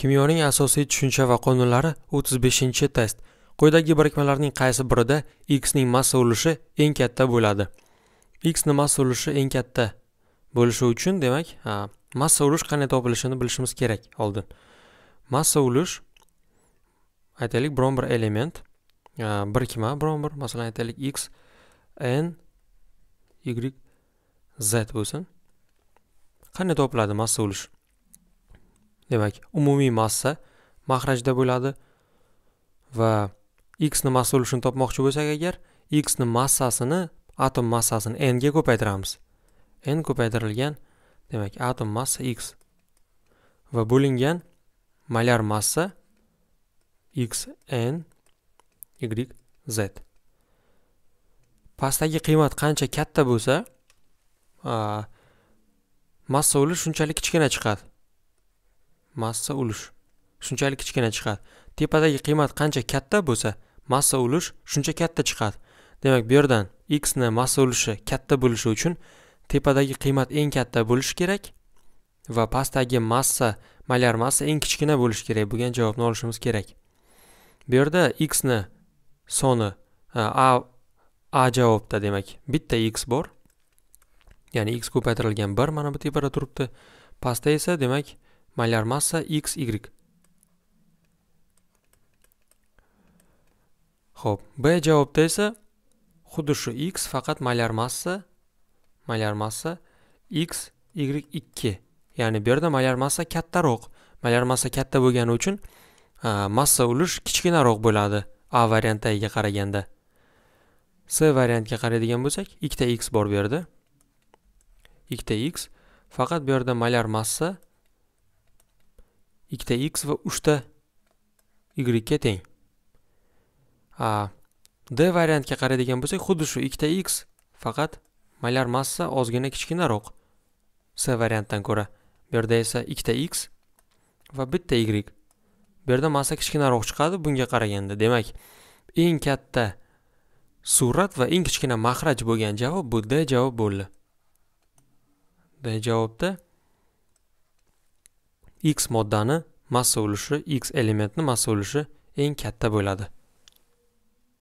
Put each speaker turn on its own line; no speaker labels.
kimyoning asosiy tushuncha va qonunlari 35 test quyidagi birikmalarning qaysi birida x ning massa ulushi eng katta bo'ladi x ning massa ulushi eng katta bo'lishi uchun demak massa ulush qanday topilishini bilishimiz kerak oldin massa ulush aytaylik biron bir element birikma biron bir masalan aytaylik x n y z bo'lsin qanday topiladi massa ulushi? demak umumiy massa mahrajda bo'ladi va x ni massa ulushini topmoqchi bo'lsak agar x ni massasini atom massasini n ga ko'paytiramiz n ko'paytirilgan demak atom massa x va bo'lingan malyar massa x n y z pastdagi qiymat qancha katta bo'lsa massa ulush shunchalik kichkina chiqadi massa ulush shunchalik kichkina chiqadi tepadagi qiymat qancha katta bo'lsa massa ulush shuncha katta chiqadi demak bu yerdan x ni massa ulushi katta bo'lishi uchun tepadagi qiymat eng katta bo'lishi kerak va pastdagi massa molyar massa eng kichkina bo'lishi kerak bo'lgan javobni olishimiz kerak bu yerda x ni soni a a javobda demak bitta x bor ya'ni x ko'paytirilgan 1 mana bu tepada turibdi pastda esa demak маляр масса x, y. Хоп, B жауапта есе, худышу x, фақат маляр масса, маляр масса x, y, 2. Яны берді маляр масса кәтті роқ. Маляр масса кәтті бөгені үчін, масса үліш кичкіна роқ бөлады. A варианта еге қарагенді. C варианта қарадеген бөсек, 2-те x бор берді. 2-те x, фақат берді маляр масса, ikkita x va uchta y ga teng a, d variantga qaraydigan bo'lsak xuddi shu ikkita x faqat molar massa ozgina kichkinaroq s variantdan ko'ra bu yerda esa ikkita x va bitta y bu yerda massa kichkinaroq chiqadi bunga qaraganda demak eng katta surat va eng kichkina mahraj bo'lgan javob bu d javob bo'ldi d javobda x moddani massa ulushi x elementni massa ulushi eng katta bo'ladi